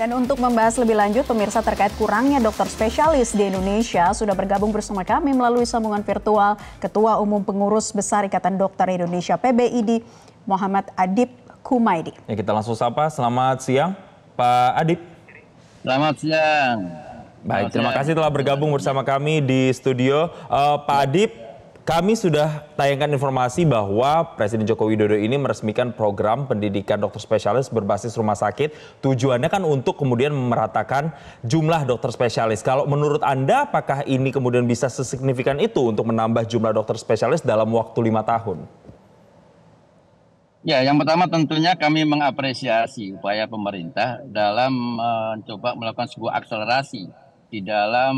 Dan untuk membahas lebih lanjut, pemirsa terkait kurangnya dokter spesialis di Indonesia, sudah bergabung bersama kami melalui sambungan virtual Ketua Umum Pengurus Besar Ikatan Dokter Indonesia PBID, Muhammad Adib Kumaidi. Ya, kita langsung sapa, selamat siang Pak Adib. Selamat siang. Baik, selamat terima siang. kasih telah bergabung bersama kami di studio. Uh, Pak Adib, kami sudah tayangkan informasi bahwa Presiden Joko Widodo ini meresmikan program pendidikan dokter spesialis berbasis rumah sakit. Tujuannya kan untuk kemudian meratakan jumlah dokter spesialis. Kalau menurut Anda apakah ini kemudian bisa sesignifikan itu untuk menambah jumlah dokter spesialis dalam waktu lima tahun? Ya, yang pertama tentunya kami mengapresiasi upaya pemerintah dalam eh, mencoba melakukan sebuah akselerasi di dalam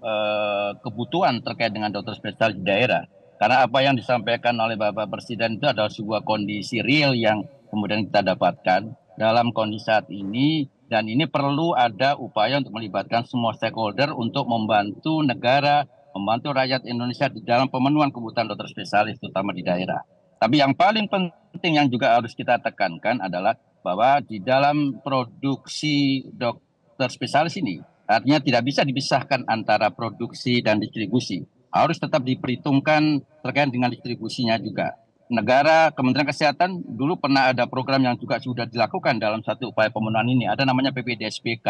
eh, kebutuhan terkait dengan dokter spesialis daerah. Karena apa yang disampaikan oleh Bapak Presiden itu adalah sebuah kondisi real yang kemudian kita dapatkan dalam kondisi saat ini dan ini perlu ada upaya untuk melibatkan semua stakeholder untuk membantu negara, membantu rakyat Indonesia di dalam pemenuhan kebutuhan dokter spesialis terutama di daerah. Tapi yang paling penting yang juga harus kita tekankan adalah bahwa di dalam produksi dokter spesialis ini Artinya tidak bisa dipisahkan antara produksi dan distribusi. Harus tetap diperhitungkan terkait dengan distribusinya juga. Negara Kementerian Kesehatan dulu pernah ada program yang juga sudah dilakukan dalam satu upaya pemenuhan ini. Ada namanya PPDSPK.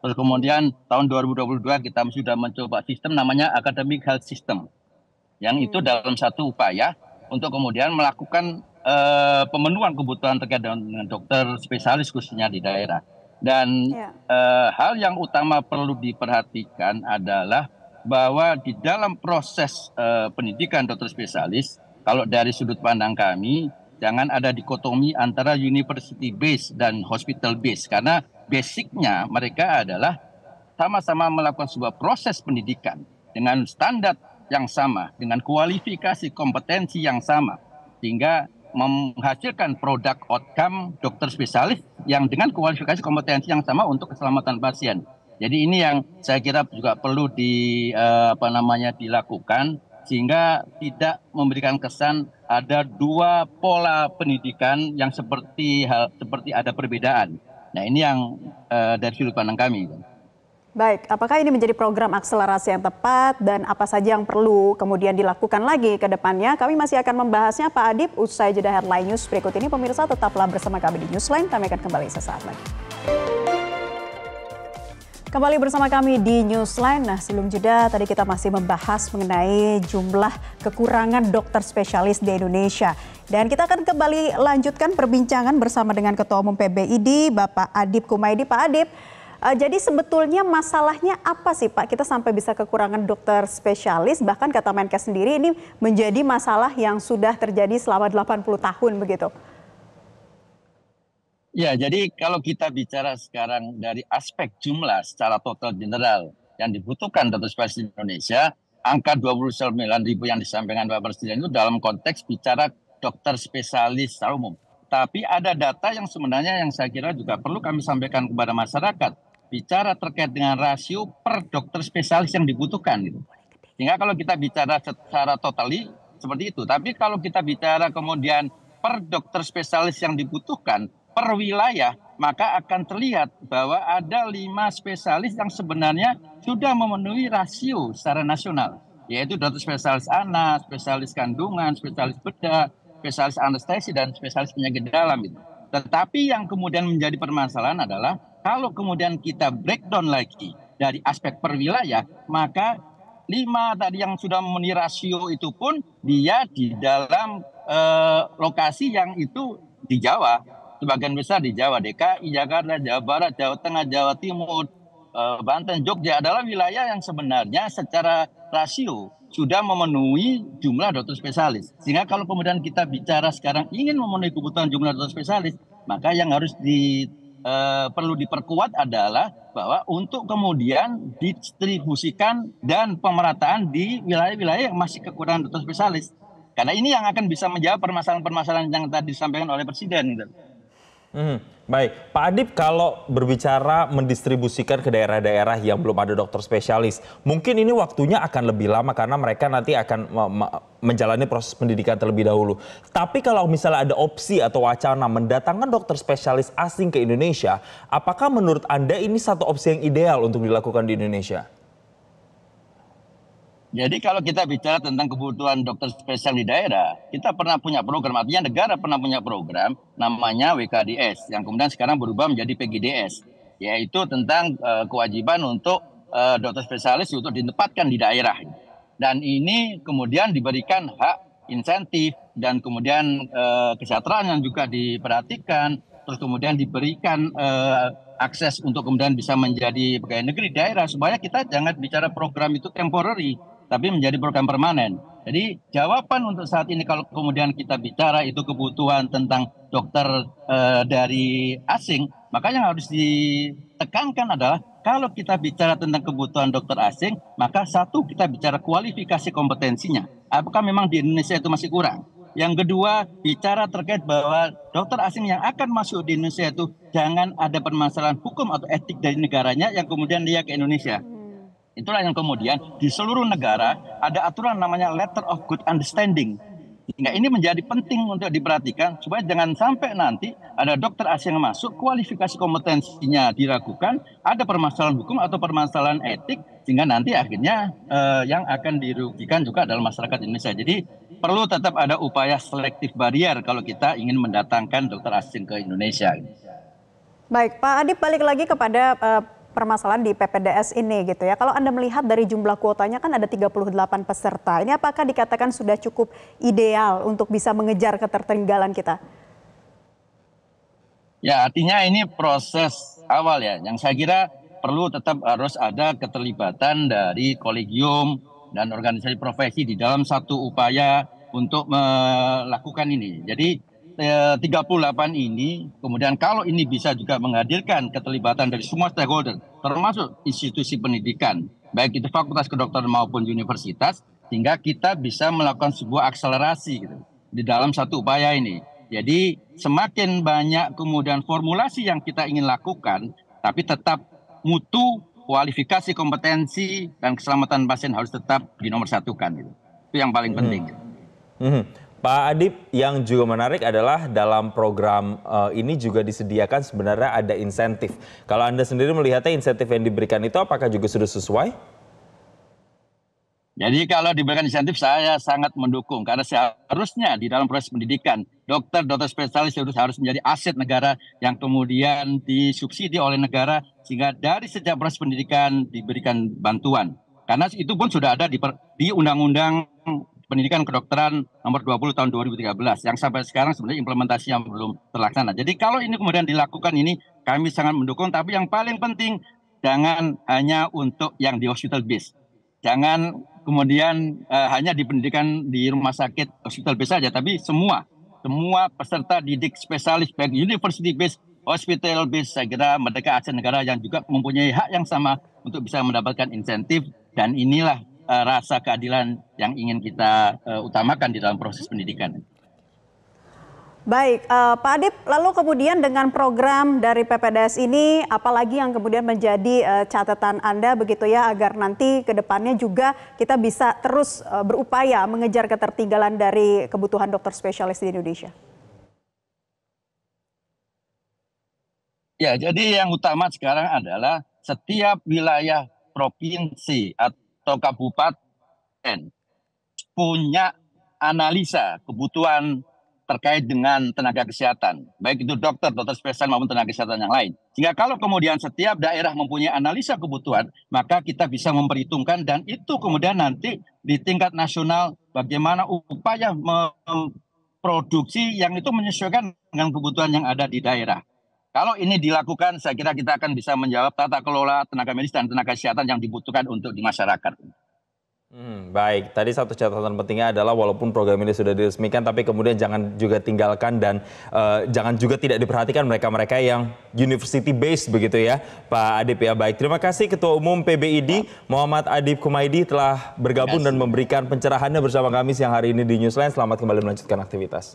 Terus kemudian tahun 2022 kita sudah mencoba sistem namanya Academic Health System. Yang itu hmm. dalam satu upaya untuk kemudian melakukan uh, pemenuhan kebutuhan terkait dengan dokter spesialis khususnya di daerah. Dan uh, hal yang utama perlu diperhatikan adalah bahwa di dalam proses uh, pendidikan dokter spesialis, kalau dari sudut pandang kami, jangan ada dikotomi antara university base dan hospital base karena basicnya mereka adalah sama-sama melakukan sebuah proses pendidikan dengan standar yang sama, dengan kualifikasi kompetensi yang sama, sehingga menghasilkan produk outcome dokter spesialis yang dengan kualifikasi kompetensi yang sama untuk keselamatan pasien. Jadi ini yang saya kira juga perlu di eh, apa namanya dilakukan sehingga tidak memberikan kesan ada dua pola pendidikan yang seperti hal seperti ada perbedaan. Nah, ini yang eh, dari sudut pandang kami. Baik, apakah ini menjadi program akselerasi yang tepat dan apa saja yang perlu kemudian dilakukan lagi ke depannya? Kami masih akan membahasnya Pak Adib usai jeda headline news berikut ini. Pemirsa tetaplah bersama kami di Newsline, kami akan kembali sesaat lagi. Kembali bersama kami di Newsline. Nah, sebelum jeda tadi kita masih membahas mengenai jumlah kekurangan dokter spesialis di Indonesia. Dan kita akan kembali lanjutkan perbincangan bersama dengan Ketua Umum PBID, Bapak Adib Kumaidi. Pak Adib, Uh, jadi sebetulnya masalahnya apa sih Pak? Kita sampai bisa kekurangan dokter spesialis, bahkan kata Menkes sendiri ini menjadi masalah yang sudah terjadi selama 80 tahun begitu. Ya, jadi kalau kita bicara sekarang dari aspek jumlah secara total general yang dibutuhkan dokter spesialis di Indonesia, angka 29 ribu yang disampaikan Pak Presiden itu dalam konteks bicara dokter spesialis secara umum. Tapi ada data yang sebenarnya yang saya kira juga perlu kami sampaikan kepada masyarakat bicara terkait dengan rasio per dokter spesialis yang dibutuhkan gitu. Sehingga kalau kita bicara secara totali seperti itu. Tapi kalau kita bicara kemudian per dokter spesialis yang dibutuhkan per wilayah, maka akan terlihat bahwa ada lima spesialis yang sebenarnya sudah memenuhi rasio secara nasional, yaitu dokter spesialis anak, spesialis kandungan, spesialis bedah, spesialis anestesi, dan spesialis penyakit dalam. itu. Tetapi yang kemudian menjadi permasalahan adalah kalau kemudian kita breakdown lagi dari aspek perwilayah, maka lima tadi yang sudah memenuhi rasio itu pun dia di dalam eh, lokasi yang itu di Jawa, sebagian besar di Jawa, DKI, Jakarta, Jawa Barat, Jawa Tengah, Jawa Timur, eh, Banten, Jogja adalah wilayah yang sebenarnya secara rasio sudah memenuhi jumlah dokter spesialis. Sehingga kalau kemudian kita bicara sekarang ingin memenuhi kebutuhan jumlah dokter spesialis, maka yang harus di Eh, perlu diperkuat adalah bahwa untuk kemudian distribusikan dan pemerataan di wilayah-wilayah yang masih kekurangan dokter spesialis. Karena ini yang akan bisa menjawab permasalahan-permasalahan yang tadi disampaikan oleh Presiden. Gitu. Hmm, baik, Pak Adib kalau berbicara mendistribusikan ke daerah-daerah yang belum ada dokter spesialis, mungkin ini waktunya akan lebih lama karena mereka nanti akan menjalani proses pendidikan terlebih dahulu. Tapi kalau misalnya ada opsi atau wacana mendatangkan dokter spesialis asing ke Indonesia, apakah menurut Anda ini satu opsi yang ideal untuk dilakukan di Indonesia? Jadi kalau kita bicara tentang kebutuhan dokter spesial di daerah, kita pernah punya program, artinya negara pernah punya program namanya WKDS yang kemudian sekarang berubah menjadi PGDS, yaitu tentang uh, kewajiban untuk uh, dokter spesialis untuk ditempatkan di daerah. Dan ini kemudian diberikan hak insentif dan kemudian uh, kesejahteraan yang juga diperhatikan, terus kemudian diberikan uh, akses untuk kemudian bisa menjadi pegawai negeri daerah supaya kita jangan bicara program itu temporary tapi menjadi program permanen. Jadi jawaban untuk saat ini kalau kemudian kita bicara itu kebutuhan tentang dokter e, dari asing, maka yang harus ditekankan adalah kalau kita bicara tentang kebutuhan dokter asing, maka satu kita bicara kualifikasi kompetensinya. Apakah memang di Indonesia itu masih kurang? Yang kedua, bicara terkait bahwa dokter asing yang akan masuk di Indonesia itu jangan ada permasalahan hukum atau etik dari negaranya yang kemudian dia ke Indonesia. Itulah yang kemudian di seluruh negara ada aturan namanya letter of good understanding. Sehingga ini menjadi penting untuk diperhatikan supaya jangan sampai nanti ada dokter asing yang masuk, kualifikasi kompetensinya diragukan, ada permasalahan hukum atau permasalahan etik, sehingga nanti akhirnya eh, yang akan dirugikan juga adalah masyarakat Indonesia. Jadi perlu tetap ada upaya selektif barrier kalau kita ingin mendatangkan dokter asing ke Indonesia. Baik, Pak Adi, balik lagi kepada uh, permasalahan di PPDS ini gitu ya. Kalau Anda melihat dari jumlah kuotanya kan ada 38 peserta. Ini apakah dikatakan sudah cukup ideal untuk bisa mengejar ketertinggalan kita? Ya, artinya ini proses awal ya. Yang saya kira perlu tetap harus ada keterlibatan dari kolegium dan organisasi profesi di dalam satu upaya untuk melakukan ini. Jadi 38 eh, ini, kemudian kalau ini bisa juga menghadirkan keterlibatan dari semua stakeholder, termasuk institusi pendidikan, baik itu fakultas kedokteran maupun universitas, sehingga kita bisa melakukan sebuah akselerasi gitu, di dalam satu upaya ini. Jadi semakin banyak kemudian formulasi yang kita ingin lakukan, tapi tetap mutu, kualifikasi, kompetensi, dan keselamatan pasien harus tetap dinomorsatukan. Gitu. Itu yang paling hmm. penting. Gitu. Hmm. Hmm. Pak Adib, yang juga menarik adalah dalam program uh, ini juga disediakan sebenarnya ada insentif. Kalau Anda sendiri melihatnya insentif yang diberikan itu apakah juga sudah sesuai? Jadi kalau diberikan insentif saya sangat mendukung karena seharusnya di dalam proses pendidikan dokter, dokter spesialis itu harus menjadi aset negara yang kemudian disubsidi oleh negara sehingga dari sejak proses pendidikan diberikan bantuan. Karena itu pun sudah ada di undang-undang pendidikan kedokteran nomor 20 tahun 2013 yang sampai sekarang sebenarnya implementasinya belum terlaksana. Jadi kalau ini kemudian dilakukan ini kami sangat mendukung tapi yang paling penting jangan hanya untuk yang di hospital base. Jangan kemudian uh, hanya di pendidikan di rumah sakit hospital base saja tapi semua semua peserta didik spesialis baik university base hospital base saya kira mereka aceh negara yang juga mempunyai hak yang sama untuk bisa mendapatkan insentif dan inilah Eh, rasa keadilan yang ingin kita uh, utamakan di dalam proses pendidikan. Baik, uh, Pak Adip, lalu kemudian dengan program dari PPDS ini, apalagi yang kemudian menjadi uh, catatan Anda begitu ya, agar nanti ke depannya juga kita bisa terus uh, berupaya mengejar ketertinggalan dari kebutuhan dokter spesialis di Indonesia? Ya, jadi yang utama sekarang adalah setiap wilayah provinsi atau atau kabupaten punya analisa kebutuhan terkait dengan tenaga kesehatan, baik itu dokter, dokter spesial maupun tenaga kesehatan yang lain. Sehingga kalau kemudian setiap daerah mempunyai analisa kebutuhan, maka kita bisa memperhitungkan dan itu kemudian nanti di tingkat nasional bagaimana upaya memproduksi yang itu menyesuaikan dengan kebutuhan yang ada di daerah. Kalau ini dilakukan, saya kira kita akan bisa menjawab tata kelola tenaga medis dan tenaga kesehatan yang dibutuhkan untuk di masyarakat. Hmm, baik, tadi satu catatan pentingnya adalah walaupun program ini sudah diresmikan, tapi kemudian jangan juga tinggalkan dan uh, jangan juga tidak diperhatikan mereka-mereka yang university based begitu ya, Pak Adip. ya. Baik, terima kasih Ketua Umum PBID Muhammad Adip Kumaidi telah bergabung dan memberikan pencerahannya bersama kami siang hari ini di Newsline. Selamat kembali melanjutkan aktivitas.